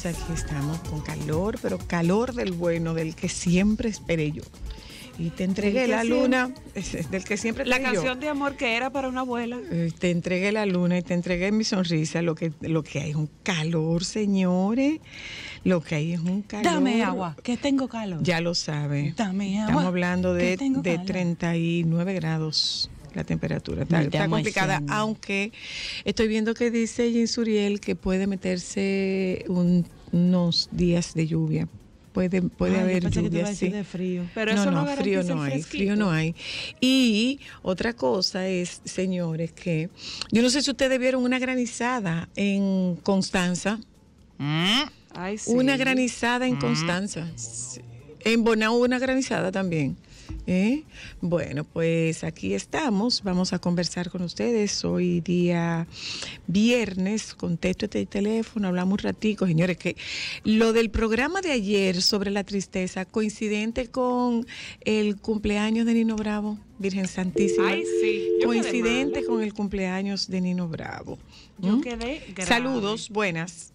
Pues aquí estamos con calor, pero calor del bueno, del que siempre esperé yo. Y te entregué la luna, del que siempre La canción de amor que era para una abuela. Eh, te entregué la luna y te entregué mi sonrisa. Lo que, lo que hay es un calor, señores. Lo que hay es un calor. Dame agua, que tengo calor. Ya lo sabe. Dame agua. Estamos hablando de, de 39 grados la temperatura. Está, complicada, aunque estoy viendo que dice Suriel que puede meterse unos días de lluvia puede, puede haber lluvia sí. frío. Pero no, eso no, frío no hay, frío no hay. Y otra cosa es, señores, que yo no sé si ustedes vieron una granizada en Constanza. ¿Mm? Una granizada en ¿Mm? Constanza. En Bonao una granizada también. ¿Eh? Bueno, pues aquí estamos. Vamos a conversar con ustedes hoy día viernes. Contesto este teléfono, hablamos un ratico, señores, que lo del programa de ayer sobre la tristeza, coincidente con el cumpleaños de Nino Bravo, Virgen Santísima. coincidente con el cumpleaños de Nino Bravo. Saludos, buenas.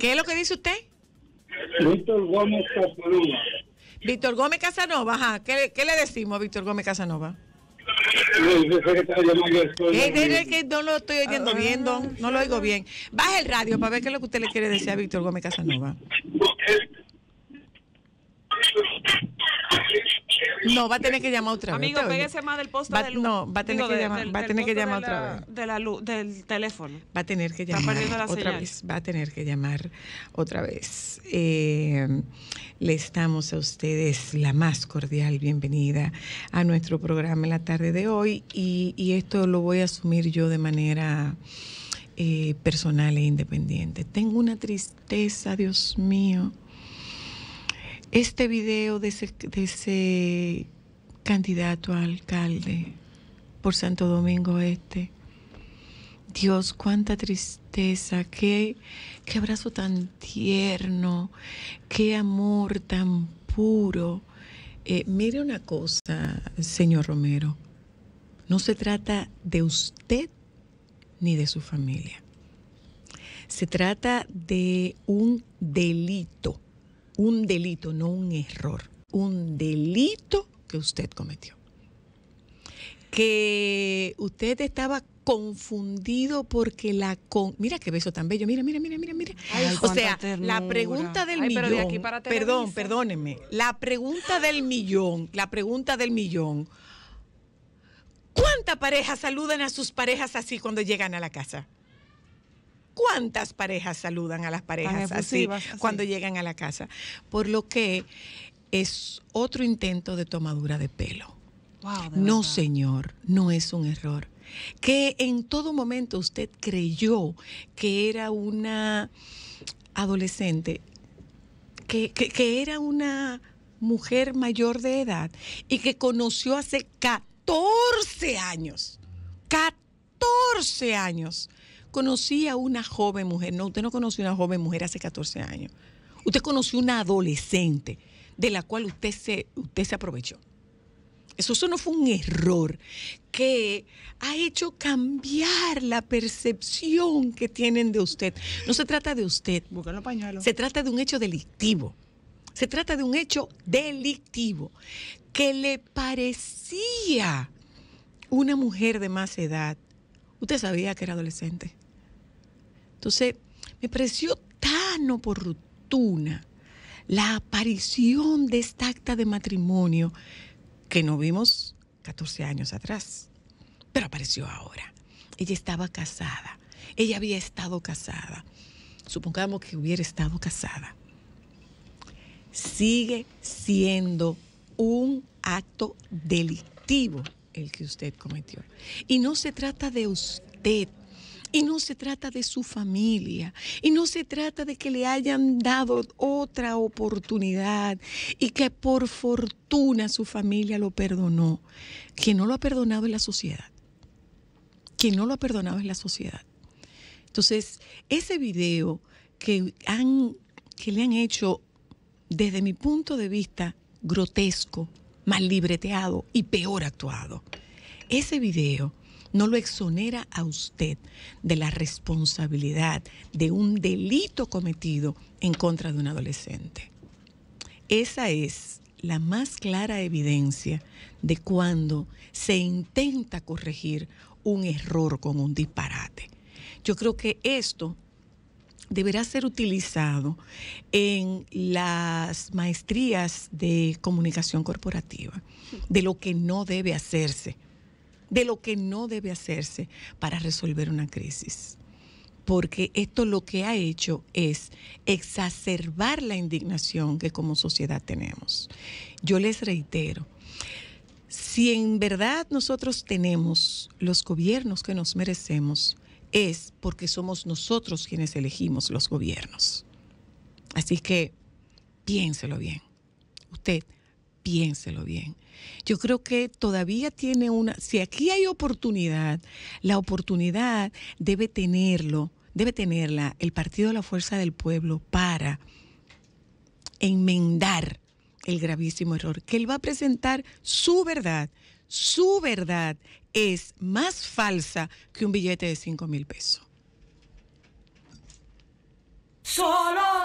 ¿Qué es lo que dice usted? Víctor Gómez Casanova. Víctor Gómez Casanova, ¿Qué, le decimos a Víctor Gómez Casanova? Eh, eh, eh, no lo estoy oyendo bien, ah. No lo oigo bien. Baje el radio para ver qué es lo que usted le quiere decir a Víctor Gómez Casanova. No, va a tener que llamar otra vez. Amigo, pégese más del poste de No, va a tener que llamar, va a tener que llamar otra vez. luz, del teléfono. Va a tener que llamar otra vez. Va a tener que llamar otra vez. Eh, les damos a ustedes la más cordial bienvenida a nuestro programa en la tarde de hoy y, esto lo voy a asumir yo de manera... Eh, personal e independiente. Tengo una tristeza, Dios mío este video de ese, candidato a alcalde por Santo Domingo Este. Dios, cuánta tristeza, qué, qué abrazo tan tierno, qué amor tan puro. Eh, mire una cosa, señor Romero, no se trata de usted ni de su familia. Se trata de un delito un delito, no un error, un delito que usted cometió. Que usted estaba confundido porque la mira qué beso tan bello mira mira mira mira mira o sea la pregunta del millón perdón perdónenme la pregunta del millón la pregunta del millón cuántas parejas saludan a sus parejas así cuando llegan a la casa ¿Cuántas parejas saludan a las parejas pues así, cuando llegan a la casa? Por lo que es otro intento de tomadura de pelo. no, señor, no es un error. Que en todo momento usted creyó que era una adolescente, que, que era una mujer mayor de edad y que conoció hace 14 años. 14 años conocía una joven mujer, no, usted no conoció una joven mujer hace 14 años, usted conoció una adolescente de la cual usted se, usted se aprovechó. Eso, eso no fue un error que ha hecho cambiar la percepción que tienen de usted. No se trata de usted. Se trata de un hecho delictivo. Se trata de un hecho delictivo que le parecía una mujer de más edad. Usted sabía que era adolescente. Entonces, me pareció tan oportuna la aparición de esta acta de matrimonio que no vimos 14 años atrás, pero apareció ahora. Ella estaba casada, ella había estado casada, supongamos que hubiera estado casada. Sigue siendo un acto delictivo el que usted cometió. Y no se trata de usted y no se trata de su familia. Y no se trata de que le hayan dado otra oportunidad y que por fortuna su familia lo perdonó. ...que no lo ha perdonado en la sociedad. ...que no lo ha perdonado en la sociedad. Entonces, ese video que, han, que le han hecho, desde mi punto de vista, grotesco, mal libreteado y peor actuado. Ese video no lo exonera a usted de la responsabilidad de un delito cometido en contra de un adolescente. Esa es la más clara evidencia de cuando se intenta corregir un error con un disparate. Yo creo que esto deberá ser utilizado en las maestrías de comunicación corporativa, de lo que no debe hacerse de lo que no debe hacerse para resolver una crisis. Porque esto lo que ha hecho es exacerbar la indignación que como sociedad tenemos. Yo les reitero, si en verdad nosotros tenemos los gobiernos que nos merecemos, es porque somos nosotros quienes elegimos los gobiernos. Así que piénselo bien. Usted piénselo bien. Yo creo que todavía tiene una, si aquí hay oportunidad, la oportunidad debe tenerlo, debe tenerla el Partido de la Fuerza del Pueblo para enmendar el gravísimo error, que él va a presentar su verdad. Su verdad es más falsa que un billete de 5 mil pesos. Solo